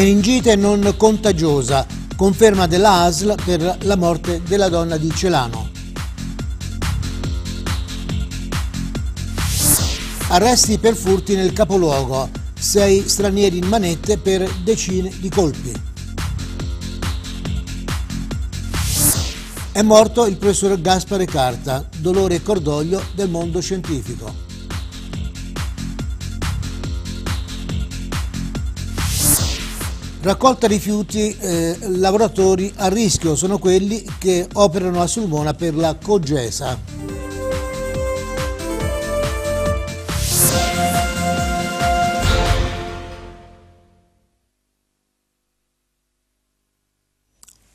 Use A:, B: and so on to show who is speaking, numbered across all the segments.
A: Meningite non contagiosa, conferma della ASL per la morte della donna di Celano. Arresti per furti nel capoluogo, sei stranieri in manette per decine di colpi. È morto il professor Gaspare Carta, dolore e cordoglio del mondo scientifico. Raccolta rifiuti, eh, lavoratori a rischio sono quelli che operano a Sulmona per la Cogesa.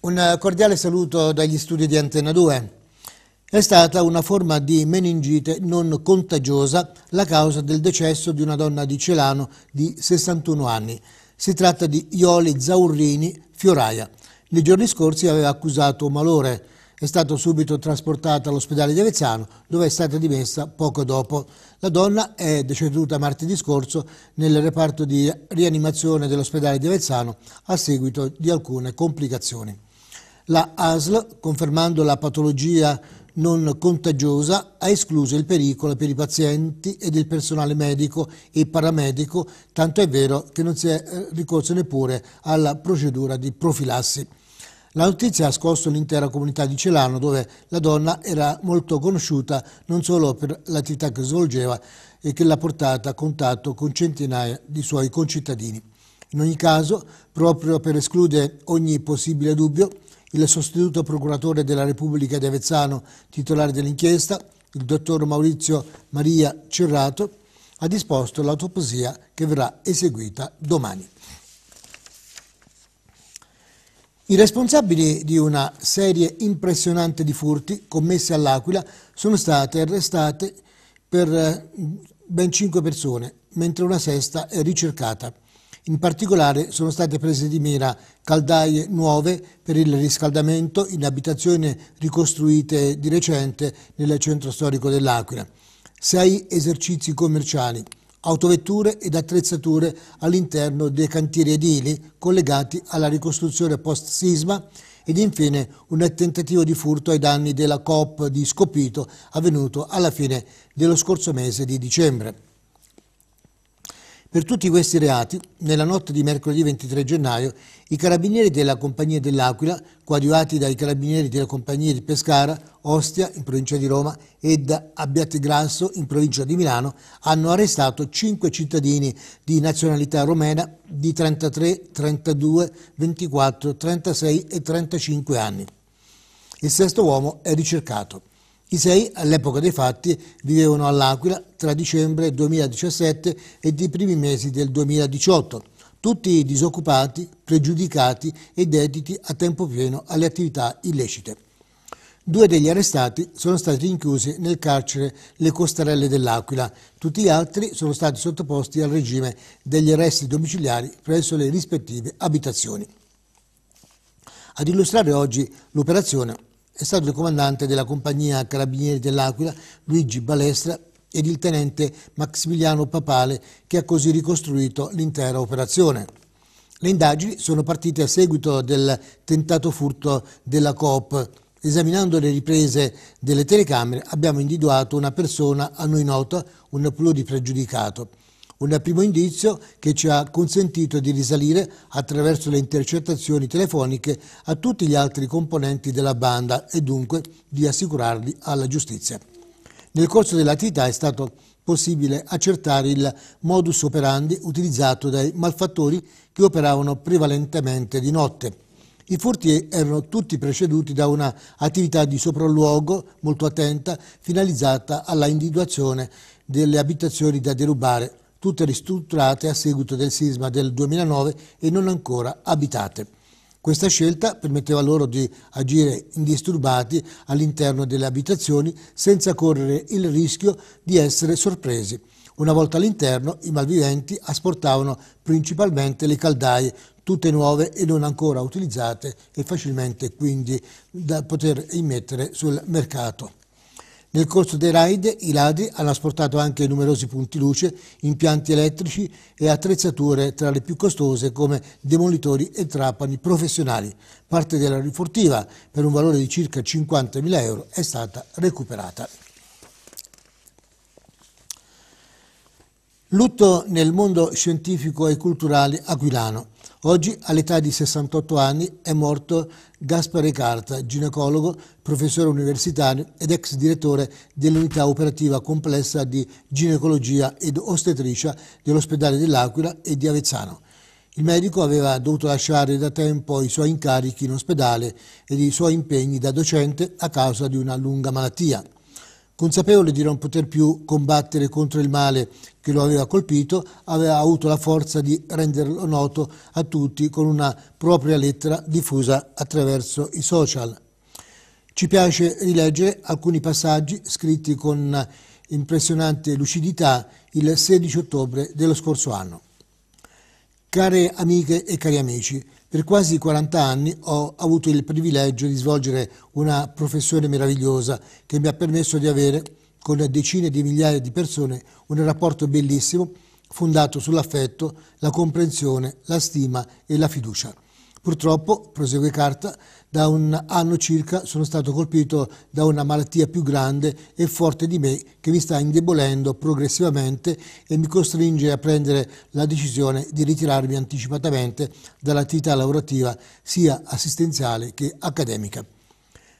A: Un cordiale saluto dagli studi di Antena 2. È stata una forma di meningite non contagiosa la causa del decesso di una donna di Celano di 61 anni. Si tratta di Ioli Zaurrini Fioraia. Nei giorni scorsi aveva accusato un malore. È stata subito trasportata all'ospedale di Avezzano, dove è stata dimessa poco dopo. La donna è deceduta martedì scorso nel reparto di rianimazione dell'ospedale di Avezzano a seguito di alcune complicazioni. La ASL, confermando la patologia non contagiosa ha escluso il pericolo per i pazienti ed il personale medico e paramedico, tanto è vero che non si è eh, ricorso neppure alla procedura di profilassi. La notizia ha scosso l'intera comunità di Celano, dove la donna era molto conosciuta non solo per l'attività che svolgeva e che l'ha portata a contatto con centinaia di suoi concittadini. In ogni caso, proprio per escludere ogni possibile dubbio, il sostituto procuratore della Repubblica di Avezzano, titolare dell'inchiesta, il dottor Maurizio Maria Cerrato, ha disposto l'autopsia che verrà eseguita domani. I responsabili di una serie impressionante di furti commessi all'Aquila sono state arrestate per eh, ben cinque persone, mentre una sesta è ricercata. In particolare sono state prese di mira caldaie nuove per il riscaldamento in abitazioni ricostruite di recente nel centro storico dell'Aquila, sei esercizi commerciali, autovetture ed attrezzature all'interno dei cantieri edili collegati alla ricostruzione post-sisma ed infine un tentativo di furto ai danni della COP di Scopito avvenuto alla fine dello scorso mese di dicembre. Per tutti questi reati, nella notte di mercoledì 23 gennaio, i carabinieri della Compagnia dell'Aquila, coadiuvati dai carabinieri della Compagnia di Pescara, Ostia, in provincia di Roma, ed Abbiategrasso, in provincia di Milano, hanno arrestato cinque cittadini di nazionalità romena di 33, 32, 24, 36 e 35 anni. Il sesto uomo è ricercato. I sei, all'epoca dei fatti, vivevano all'Aquila tra dicembre 2017 e i primi mesi del 2018, tutti disoccupati, pregiudicati e dediti a tempo pieno alle attività illecite. Due degli arrestati sono stati rinchiusi nel carcere Le Costarelle dell'Aquila, tutti gli altri sono stati sottoposti al regime degli arresti domiciliari presso le rispettive abitazioni. Ad illustrare oggi l'operazione è stato il comandante della compagnia Carabinieri dell'Aquila, Luigi Balestra, ed il tenente Maximiliano Papale, che ha così ricostruito l'intera operazione. Le indagini sono partite a seguito del tentato furto della Coop. Esaminando le riprese delle telecamere abbiamo individuato una persona a noi nota, un pluripregiudicato. pregiudicato un primo indizio che ci ha consentito di risalire attraverso le intercettazioni telefoniche a tutti gli altri componenti della banda e dunque di assicurarli alla giustizia. Nel corso dell'attività è stato possibile accertare il modus operandi utilizzato dai malfattori che operavano prevalentemente di notte. I furti erano tutti preceduti da una attività di sopralluogo molto attenta finalizzata alla individuazione delle abitazioni da derubare tutte ristrutturate a seguito del sisma del 2009 e non ancora abitate. Questa scelta permetteva loro di agire indisturbati all'interno delle abitazioni senza correre il rischio di essere sorpresi. Una volta all'interno i malviventi asportavano principalmente le caldaie, tutte nuove e non ancora utilizzate e facilmente quindi da poter immettere sul mercato. Nel corso dei raid i ladri hanno asportato anche numerosi punti luce, impianti elettrici e attrezzature tra le più costose come demolitori e trapani professionali. Parte della rifortiva per un valore di circa 50.000 euro è stata recuperata. Lutto nel mondo scientifico e culturale aquilano. Oggi, all'età di 68 anni, è morto Gaspare Carta, ginecologo, professore universitario ed ex direttore dell'unità operativa complessa di ginecologia ed ostetricia dell'ospedale dell'Aquila e di Avezzano. Il medico aveva dovuto lasciare da tempo i suoi incarichi in ospedale ed i suoi impegni da docente a causa di una lunga malattia. Consapevole di non poter più combattere contro il male che lo aveva colpito, aveva avuto la forza di renderlo noto a tutti con una propria lettera diffusa attraverso i social. Ci piace rileggere alcuni passaggi scritti con impressionante lucidità il 16 ottobre dello scorso anno. Care amiche e cari amici, per quasi 40 anni ho avuto il privilegio di svolgere una professione meravigliosa che mi ha permesso di avere con decine di migliaia di persone un rapporto bellissimo fondato sull'affetto, la comprensione, la stima e la fiducia. Purtroppo, prosegue Carta, da un anno circa sono stato colpito da una malattia più grande e forte di me che mi sta indebolendo progressivamente e mi costringe a prendere la decisione di ritirarmi anticipatamente dall'attività lavorativa sia assistenziale che accademica.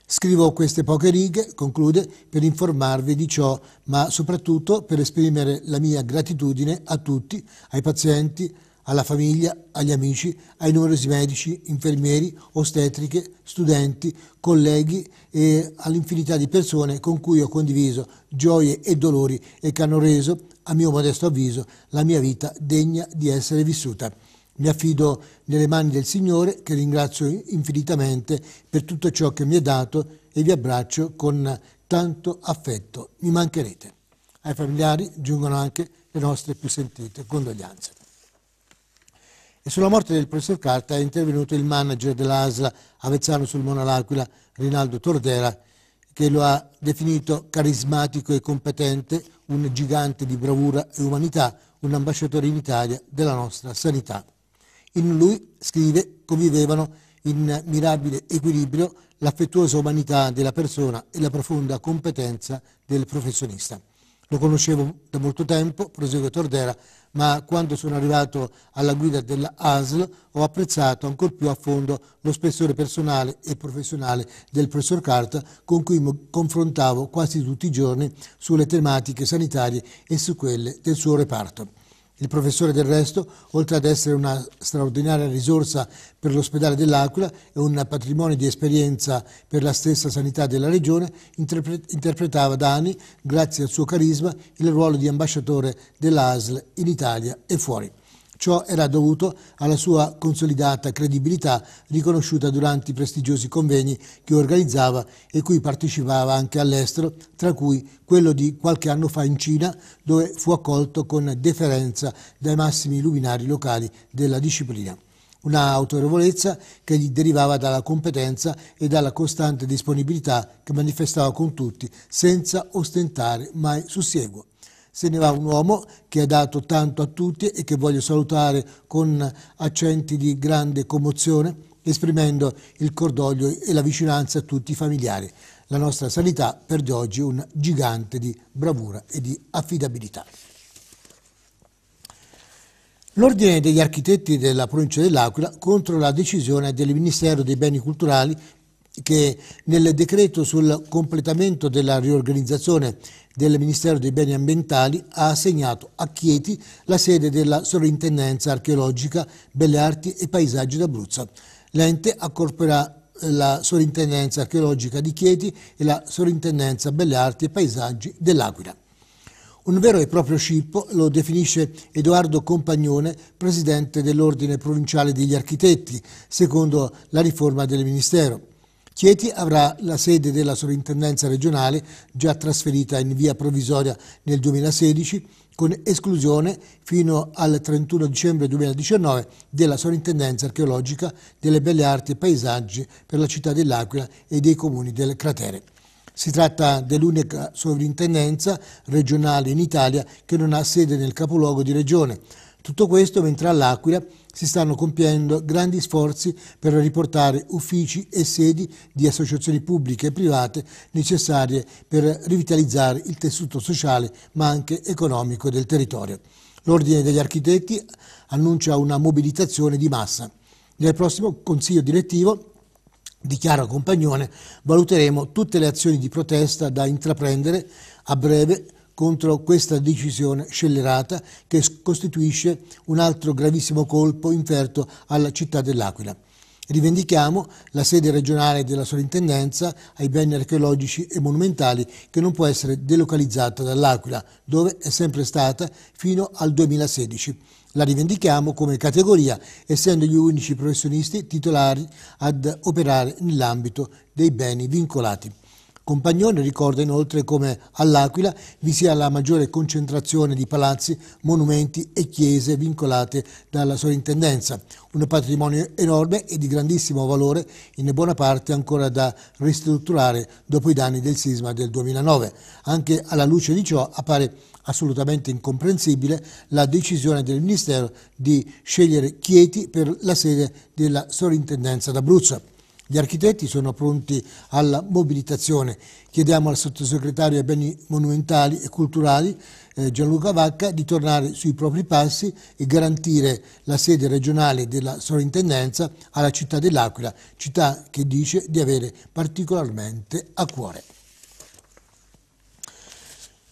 A: Scrivo queste poche righe, conclude, per informarvi di ciò, ma soprattutto per esprimere la mia gratitudine a tutti, ai pazienti, alla famiglia, agli amici, ai numerosi medici, infermieri, ostetriche, studenti, colleghi e all'infinità di persone con cui ho condiviso gioie e dolori e che hanno reso, a mio modesto avviso, la mia vita degna di essere vissuta. Mi affido nelle mani del Signore, che ringrazio infinitamente per tutto ciò che mi è dato e vi abbraccio con tanto affetto. Mi mancherete. Ai familiari giungono anche le nostre più sentite condoglianze. E sulla morte del professor Carta è intervenuto il manager dell'ASLA Avezzano sul L'Aquila, Rinaldo Tordera, che lo ha definito carismatico e competente, un gigante di bravura e umanità, un ambasciatore in Italia della nostra sanità. In lui, scrive, convivevano in mirabile equilibrio l'affettuosa umanità della persona e la profonda competenza del professionista lo conoscevo da molto tempo, prosegue Tordera, ma quando sono arrivato alla guida della ASL ho apprezzato ancor più a fondo lo spessore personale e professionale del professor Carta con cui mi confrontavo quasi tutti i giorni sulle tematiche sanitarie e su quelle del suo reparto. Il professore del resto, oltre ad essere una straordinaria risorsa per l'ospedale dell'Aquila e un patrimonio di esperienza per la stessa sanità della regione, interpretava da anni, grazie al suo carisma, il ruolo di ambasciatore dell'ASL in Italia e fuori. Ciò era dovuto alla sua consolidata credibilità riconosciuta durante i prestigiosi convegni che organizzava e cui partecipava anche all'estero, tra cui quello di qualche anno fa in Cina, dove fu accolto con deferenza dai massimi luminari locali della disciplina una autorevolezza che gli derivava dalla competenza e dalla costante disponibilità che manifestava con tutti, senza ostentare mai sussieguo se ne va un uomo che ha dato tanto a tutti e che voglio salutare con accenti di grande commozione, esprimendo il cordoglio e la vicinanza a tutti i familiari. La nostra sanità per di oggi un gigante di bravura e di affidabilità. L'ordine degli architetti della provincia dell'Aquila contro la decisione del Ministero dei Beni Culturali che nel decreto sul completamento della riorganizzazione del Ministero dei Beni Ambientali ha assegnato a Chieti la sede della Sovrintendenza Archeologica, Belle Arti e Paesaggi d'Abruzzo. L'ente accorperà eh, la Sovrintendenza Archeologica di Chieti e la Sovrintendenza Belle Arti e Paesaggi dell'Aquila. Un vero e proprio scippo lo definisce Edoardo Compagnone, presidente dell'Ordine Provinciale degli Architetti, secondo la riforma del Ministero. Chieti avrà la sede della sovrintendenza regionale, già trasferita in via provvisoria nel 2016, con esclusione fino al 31 dicembre 2019 della sovrintendenza archeologica delle belle arti e paesaggi per la città dell'Aquila e dei comuni del cratere. Si tratta dell'unica sovrintendenza regionale in Italia che non ha sede nel capoluogo di regione. Tutto questo mentre all'Aquila si stanno compiendo grandi sforzi per riportare uffici e sedi di associazioni pubbliche e private necessarie per rivitalizzare il tessuto sociale ma anche economico del territorio. L'Ordine degli Architetti annuncia una mobilitazione di massa. Nel prossimo Consiglio direttivo dichiaro Chiara Compagnone valuteremo tutte le azioni di protesta da intraprendere a breve contro questa decisione scellerata che costituisce un altro gravissimo colpo inferto alla città dell'Aquila. Rivendichiamo la sede regionale della sovrintendenza ai beni archeologici e monumentali che non può essere delocalizzata dall'Aquila, dove è sempre stata fino al 2016. La rivendichiamo come categoria, essendo gli unici professionisti titolari ad operare nell'ambito dei beni vincolati. Compagnone ricorda inoltre come all'Aquila vi sia la maggiore concentrazione di palazzi, monumenti e chiese vincolate dalla sovrintendenza, un patrimonio enorme e di grandissimo valore in buona parte ancora da ristrutturare dopo i danni del sisma del 2009. Anche alla luce di ciò appare assolutamente incomprensibile la decisione del Ministero di scegliere Chieti per la sede della sovrintendenza d'Abruzzo. Gli architetti sono pronti alla mobilitazione. Chiediamo al sottosegretario ai beni monumentali e culturali eh, Gianluca Vacca di tornare sui propri passi e garantire la sede regionale della sovrintendenza alla città dell'Aquila, città che dice di avere particolarmente a cuore.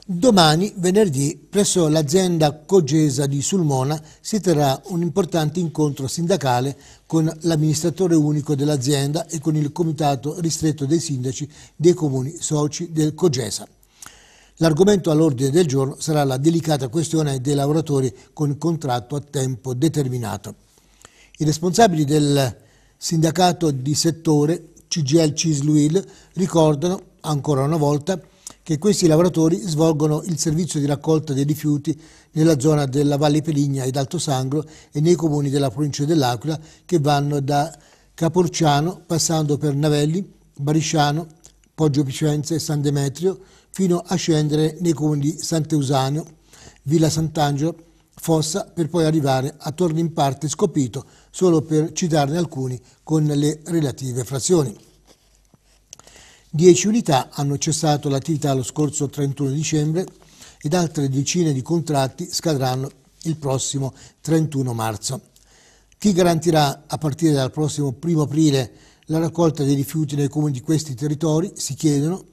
A: Domani, venerdì, presso l'azienda Cogesa di Sulmona si terrà un importante incontro sindacale con l'amministratore unico dell'azienda e con il comitato ristretto dei sindaci dei comuni soci del Cogesa. L'argomento all'ordine del giorno sarà la delicata questione dei lavoratori con contratto a tempo determinato. I responsabili del sindacato di settore CGL Cisluil ricordano ancora una volta che questi lavoratori svolgono il servizio di raccolta dei rifiuti nella zona della Valle Peligna ed Alto Sangro e nei comuni della provincia dell'Aquila che vanno da Caporciano passando per Navelli, Barisciano, Poggio Picenza e San Demetrio fino a scendere nei comuni di Sant'Eusanio, Villa Sant'Angelo, Fossa per poi arrivare a Torni in parte Scopito, solo per citarne alcuni con le relative frazioni. 10 unità hanno cessato l'attività lo scorso 31 dicembre ed altre decine di contratti scadranno il prossimo 31 marzo. Chi garantirà a partire dal prossimo 1 aprile la raccolta dei rifiuti nei comuni di questi territori si chiedono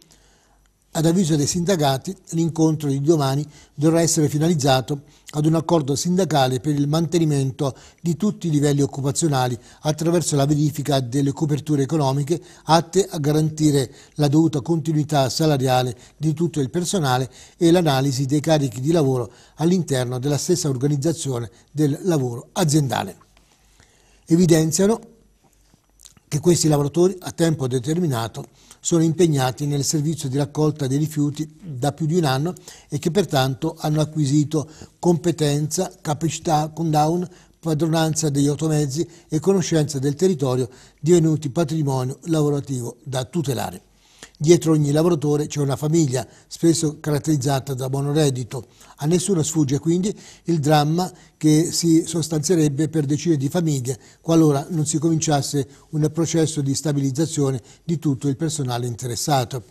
A: ad avviso dei sindacati, l'incontro di domani dovrà essere finalizzato ad un accordo sindacale per il mantenimento di tutti i livelli occupazionali attraverso la verifica delle coperture economiche atte a garantire la dovuta continuità salariale di tutto il personale e l'analisi dei carichi di lavoro all'interno della stessa organizzazione del lavoro aziendale. Evidenziano che questi lavoratori a tempo determinato sono impegnati nel servizio di raccolta dei rifiuti da più di un anno e che pertanto hanno acquisito competenza, capacità con down, padronanza degli automezzi e conoscenza del territorio divenuti patrimonio lavorativo da tutelare. Dietro ogni lavoratore c'è una famiglia, spesso caratterizzata da buon reddito. A nessuno sfugge quindi il dramma che si sostanzierebbe per decine di famiglie qualora non si cominciasse un processo di stabilizzazione di tutto il personale interessato.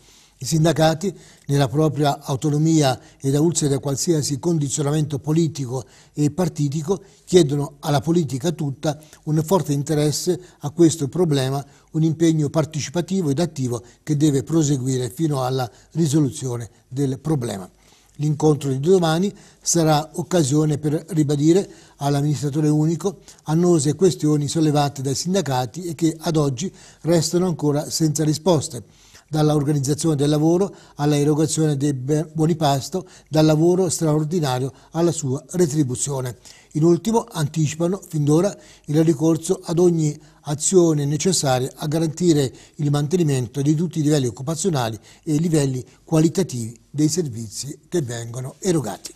A: I sindacati, nella propria autonomia ed ausile da qualsiasi condizionamento politico e partitico, chiedono alla politica tutta un forte interesse a questo problema, un impegno partecipativo ed attivo che deve proseguire fino alla risoluzione del problema. L'incontro di domani sarà occasione per ribadire all'amministratore unico annose questioni sollevate dai sindacati e che ad oggi restano ancora senza risposte dall'organizzazione del lavoro alla erogazione dei buoni pasto, dal lavoro straordinario alla sua retribuzione. In ultimo anticipano fin d'ora il ricorso ad ogni azione necessaria a garantire il mantenimento di tutti i livelli occupazionali e i livelli qualitativi dei servizi che vengono erogati.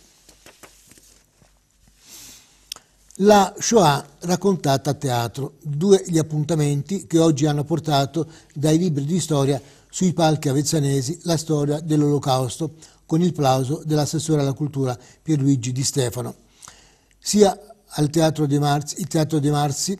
A: La Shoah raccontata a teatro, due gli appuntamenti che oggi hanno portato dai libri di storia sui palchi avezzanesi la storia dell'Olocausto con il plauso dell'assessore alla cultura Pierluigi Di Stefano. Sia al Teatro dei Marzi, il Teatro dei Marzi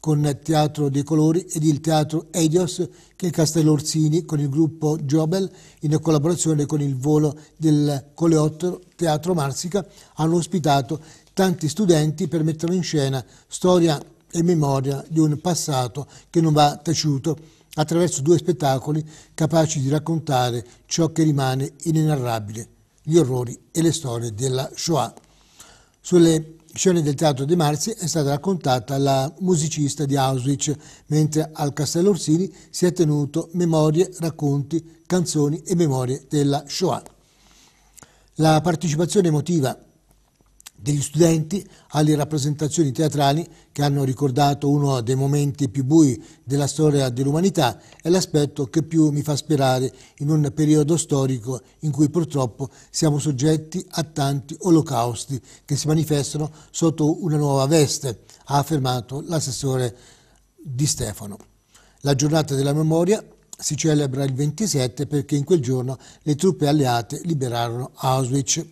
A: con Teatro dei Colori ed il Teatro Edios che il Castello Orsini con il gruppo Giobel in collaborazione con il volo del Coleottero Teatro Marsica hanno ospitato tanti studenti per mettere in scena storia e memoria di un passato che non va taciuto attraverso due spettacoli capaci di raccontare ciò che rimane inenarrabile, gli orrori e le storie della Shoah. Sulle scene del Teatro dei Marzi è stata raccontata la musicista di Auschwitz, mentre al Castello Orsini si è tenuto memorie, racconti, canzoni e memorie della Shoah. La partecipazione emotiva degli studenti alle rappresentazioni teatrali che hanno ricordato uno dei momenti più bui della storia dell'umanità è l'aspetto che più mi fa sperare in un periodo storico in cui purtroppo siamo soggetti a tanti olocausti che si manifestano sotto una nuova veste, ha affermato l'assessore Di Stefano. La giornata della memoria si celebra il 27 perché in quel giorno le truppe alleate liberarono Auschwitz.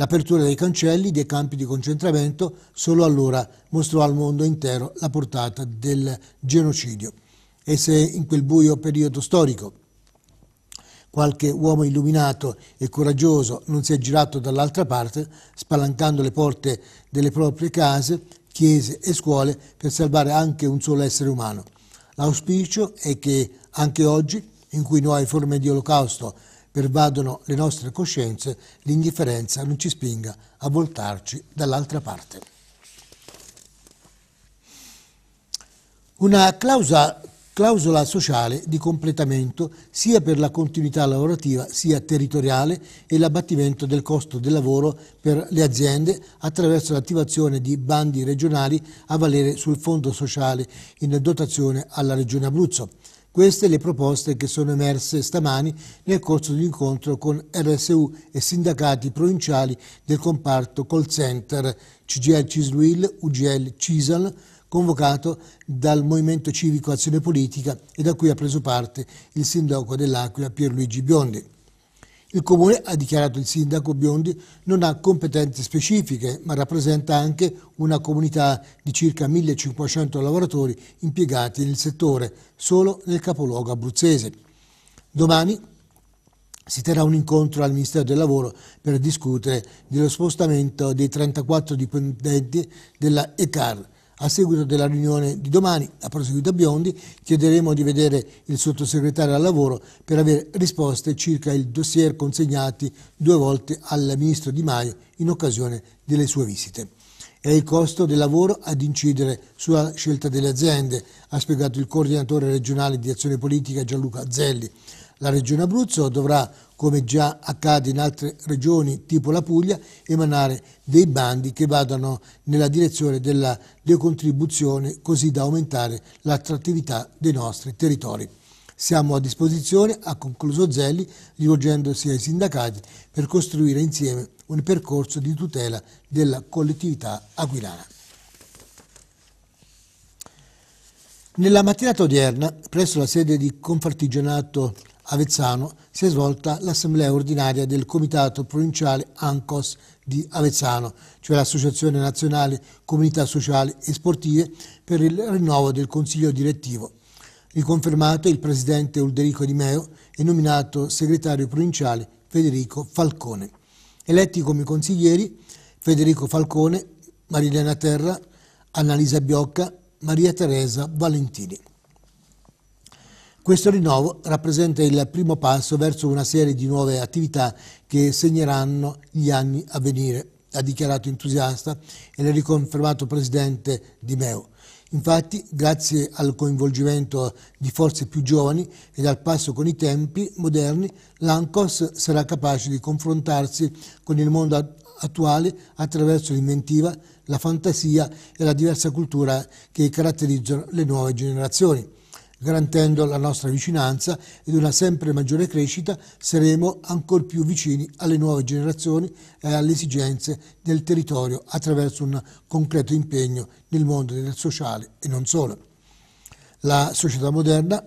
A: L'apertura dei cancelli dei campi di concentramento solo allora mostrò al mondo intero la portata del genocidio. E se in quel buio periodo storico qualche uomo illuminato e coraggioso non si è girato dall'altra parte, spalancando le porte delle proprie case, chiese e scuole per salvare anche un solo essere umano. L'auspicio è che anche oggi, in cui nuove forme di olocausto pervadono le nostre coscienze, l'indifferenza non ci spinga a voltarci dall'altra parte. Una clausa, clausola sociale di completamento sia per la continuità lavorativa sia territoriale e l'abbattimento del costo del lavoro per le aziende attraverso l'attivazione di bandi regionali a valere sul fondo sociale in dotazione alla Regione Abruzzo queste le proposte che sono emerse stamani nel corso di un incontro con RSU e sindacati provinciali del comparto call center CGL Cisluil, UGL Cisal, convocato dal Movimento Civico Azione Politica e da cui ha preso parte il sindaco dell'Aquila Pierluigi Biondi. Il Comune, ha dichiarato il sindaco Biondi, non ha competenze specifiche, ma rappresenta anche una comunità di circa 1500 lavoratori impiegati nel settore, solo nel capoluogo abruzzese. Domani si terrà un incontro al Ministero del Lavoro per discutere dello spostamento dei 34 dipendenti della ECAR a seguito della riunione di domani, ha proseguito Biondi, chiederemo di vedere il sottosegretario al lavoro per avere risposte circa il dossier consegnati due volte al ministro Di Maio in occasione delle sue visite. È il costo del lavoro ad incidere sulla scelta delle aziende, ha spiegato il coordinatore regionale di azione politica Gianluca Zelli. La Regione Abruzzo dovrà come già accade in altre regioni tipo la Puglia, emanare dei bandi che vadano nella direzione della decontribuzione così da aumentare l'attrattività dei nostri territori. Siamo a disposizione, ha concluso Zelli, rivolgendosi ai sindacati per costruire insieme un percorso di tutela della collettività aquilana. Nella mattinata odierna, presso la sede di Confartigianato Avezzano si è svolta l'assemblea ordinaria del comitato provinciale ANCOS di Avezzano, cioè l'Associazione Nazionale Comunità Sociali e Sportive per il rinnovo del consiglio direttivo. Riconfermato il presidente Ulderico Di Meo e nominato segretario provinciale Federico Falcone. Eletti come consiglieri Federico Falcone, Marilena Terra, Annalisa Biocca, Maria Teresa Valentini. Questo rinnovo rappresenta il primo passo verso una serie di nuove attività che segneranno gli anni a venire, ha dichiarato entusiasta e l'ha riconfermato presidente Di Meo. Infatti, grazie al coinvolgimento di forze più giovani e al passo con i tempi moderni, l'ANCOS sarà capace di confrontarsi con il mondo attuale attraverso l'inventiva, la fantasia e la diversa cultura che caratterizzano le nuove generazioni garantendo la nostra vicinanza ed una sempre maggiore crescita, saremo ancor più vicini alle nuove generazioni e alle esigenze del territorio attraverso un concreto impegno nel mondo del sociale e non solo. La società moderna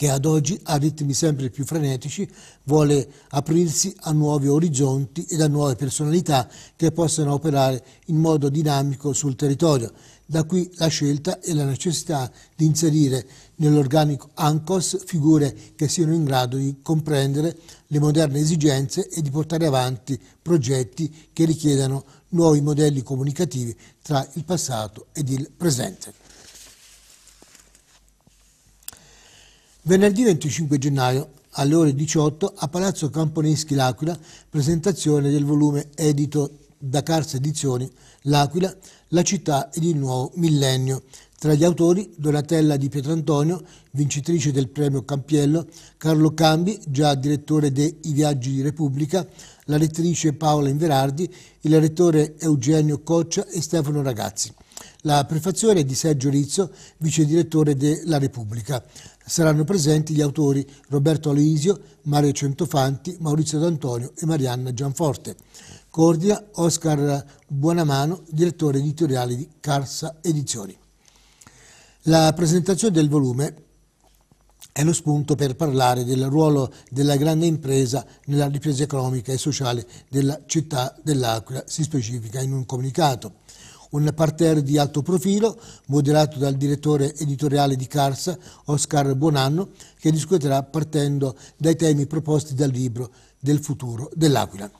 A: che ad oggi, a ritmi sempre più frenetici, vuole aprirsi a nuovi orizzonti e a nuove personalità che possano operare in modo dinamico sul territorio. Da qui la scelta e la necessità di inserire nell'organico ANCOS figure che siano in grado di comprendere le moderne esigenze e di portare avanti progetti che richiedano nuovi modelli comunicativi tra il passato ed il presente. Venerdì 25 gennaio alle ore 18 a Palazzo Camponeschi L'Aquila, presentazione del volume edito da Cars Edizioni L'Aquila, la città ed il nuovo millennio. Tra gli autori Donatella Di Pietrantonio, vincitrice del premio Campiello, Carlo Cambi, già direttore de I Viaggi di Repubblica, la lettrice Paola Inverardi, il rettore Eugenio Coccia e Stefano Ragazzi. La prefazione è di Sergio Rizzo, vice direttore della Repubblica saranno presenti gli autori Roberto Aloisio, Mario Centofanti, Maurizio D'Antonio e Marianna Gianforte. Coordina Oscar Buonamano, direttore editoriale di Carsa Edizioni. La presentazione del volume è lo spunto per parlare del ruolo della grande impresa nella ripresa economica e sociale della città dell'Aquila, si specifica in un comunicato un parterre di alto profilo moderato dal direttore editoriale di Carsa, Oscar Buonanno, che discuterà partendo dai temi proposti dal libro del futuro dell'Aquila.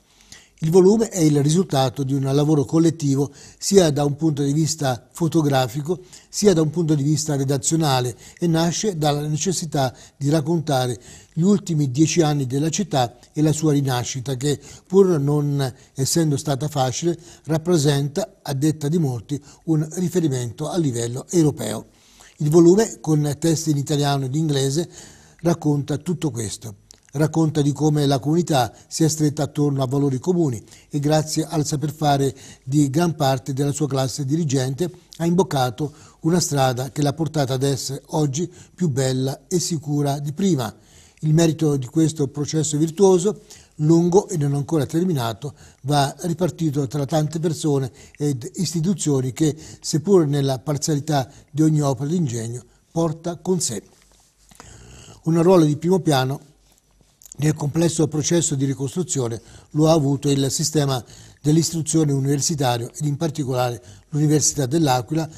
A: Il volume è il risultato di un lavoro collettivo sia da un punto di vista fotografico sia da un punto di vista redazionale e nasce dalla necessità di raccontare gli ultimi dieci anni della città e la sua rinascita che pur non essendo stata facile rappresenta, a detta di molti, un riferimento a livello europeo. Il volume, con testi in italiano ed inglese, racconta tutto questo. Racconta di come la comunità si è stretta attorno a valori comuni e grazie al saper fare di gran parte della sua classe dirigente ha imboccato una strada che l'ha portata ad essere oggi più bella e sicura di prima. Il merito di questo processo virtuoso, lungo e non ancora terminato, va ripartito tra tante persone ed istituzioni che, seppur nella parzialità di ogni opera di ingegno, porta con sé. Un ruolo di primo piano nel complesso processo di ricostruzione lo ha avuto il sistema dell'istruzione universitario ed in particolare l'Università dell'Aquila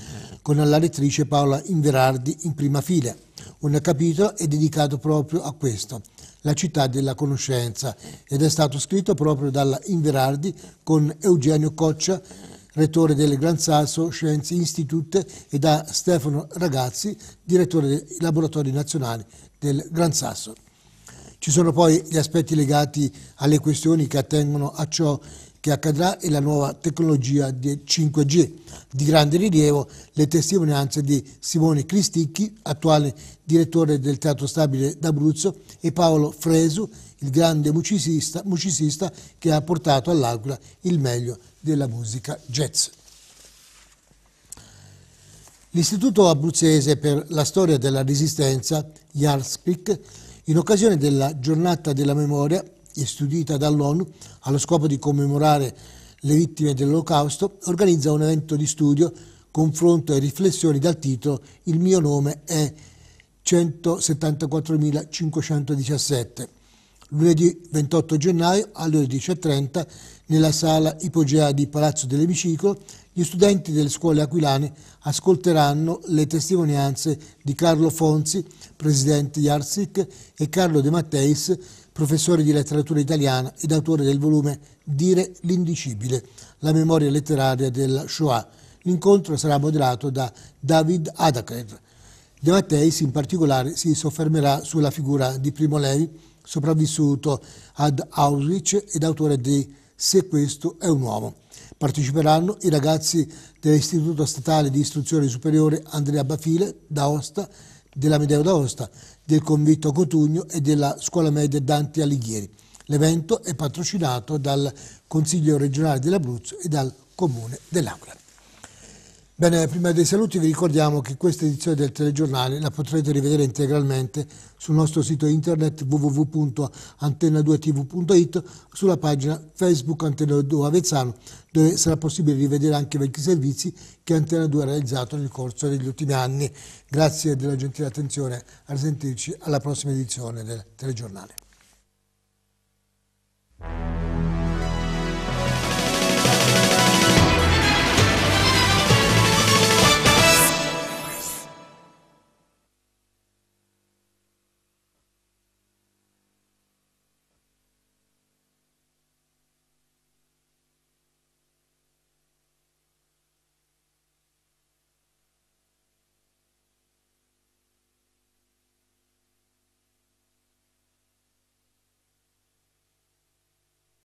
A: con la rettrice Paola Inverardi in prima fila. Un capitolo è dedicato proprio a questo, la città della conoscenza, ed è stato scritto proprio dalla Inverardi con Eugenio Coccia, rettore del Gran Sasso Science Institute, e da Stefano Ragazzi, direttore dei laboratori nazionali del Gran Sasso. Ci sono poi gli aspetti legati alle questioni che attengono a ciò che accadrà e la nuova tecnologia di 5G. Di grande rilievo le testimonianze di Simone Cristicchi, attuale direttore del Teatro Stabile d'Abruzzo, e Paolo Fresu, il grande musicista, musicista che ha portato all'Aquila il meglio della musica jazz. L'Istituto Abruzzese per la Storia della Resistenza, Jarscric, in occasione della giornata della memoria, istituita dall'ONU allo scopo di commemorare le vittime dell'Olocausto, organizza un evento di studio, confronto e riflessioni dal titolo Il mio nome è 174.517. Lunedì 28 gennaio alle ore 10.30 nella sala ipogea di Palazzo delle gli studenti delle scuole aquilane ascolteranno le testimonianze di Carlo Fonzi, presidente di Arsic, e Carlo De Matteis, professore di letteratura italiana ed autore del volume Dire l'indicibile, la memoria letteraria della Shoah. L'incontro sarà moderato da David Adaker. De Matteis in particolare si soffermerà sulla figura di Primo Levi, sopravvissuto ad Auschwitz ed autore di se questo è un uomo. Parteciperanno i ragazzi dell'Istituto Statale di Istruzione Superiore Andrea Bafile d'Aosta, Medeo d'Aosta, del Convitto Cotugno e della Scuola Media Dante Alighieri. L'evento è patrocinato dal Consiglio regionale dell'Abruzzo e dal Comune dell'Aquila. Bene, prima dei saluti vi ricordiamo che questa edizione del telegiornale la potrete rivedere integralmente sul nostro sito internet www.antenna2tv.it sulla pagina Facebook Antenna 2 Avezzano dove sarà possibile rivedere anche vecchi servizi che Antenna 2 ha realizzato nel corso degli ultimi anni. Grazie della gentile attenzione, a sentirci alla prossima edizione del telegiornale.